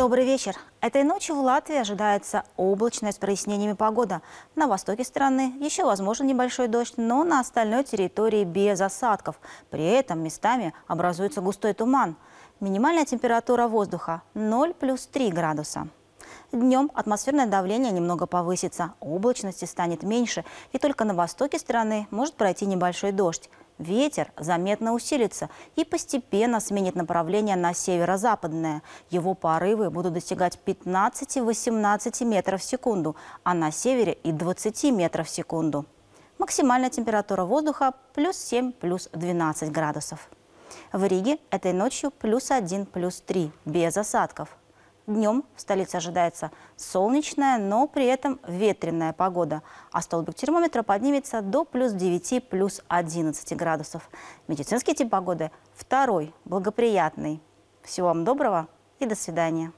Добрый вечер. Этой ночью в Латвии ожидается облачная с прояснениями погода. На востоке страны еще возможен небольшой дождь, но на остальной территории без осадков. При этом местами образуется густой туман. Минимальная температура воздуха 0 плюс 3 градуса. Днем атмосферное давление немного повысится, облачности станет меньше, и только на востоке страны может пройти небольшой дождь. Ветер заметно усилится и постепенно сменит направление на северо-западное. Его порывы будут достигать 15-18 метров в секунду, а на севере и 20 метров в секунду. Максимальная температура воздуха плюс 7, плюс 12 градусов. В Риге этой ночью плюс 1, плюс 3, без осадков. Днем в столице ожидается солнечная, но при этом ветреная погода, а столбик термометра поднимется до плюс 9, плюс 11 градусов. Медицинский тип погоды – второй, благоприятный. Всего вам доброго и до свидания.